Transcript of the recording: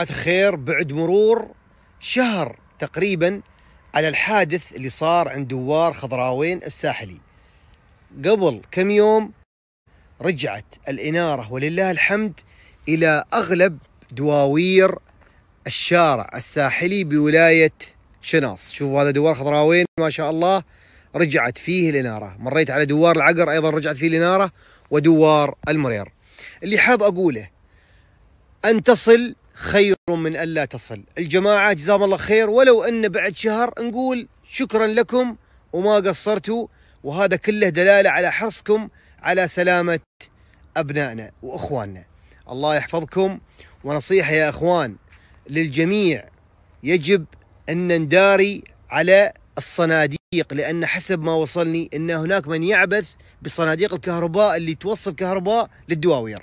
خير بعد مرور شهر تقريبا على الحادث اللي صار عند دوار خضراوين الساحلي قبل كم يوم رجعت الإنارة ولله الحمد إلى أغلب دواوير الشارع الساحلي بولاية شناص شوفوا هذا دوار خضراوين ما شاء الله رجعت فيه الإنارة مريت على دوار العقر أيضا رجعت فيه الإنارة ودوار المرير اللي حاب أقوله أن تصل خير من ألا تصل الجماعة جزاهم الله خير ولو أن بعد شهر نقول شكرا لكم وما قصرتوا وهذا كله دلالة على حرصكم على سلامة أبنائنا وإخواننا الله يحفظكم ونصيحة يا إخوان للجميع يجب أن نداري على الصناديق لأن حسب ما وصلني أن هناك من يعبث بصناديق الكهرباء اللي توصل كهرباء للدواوير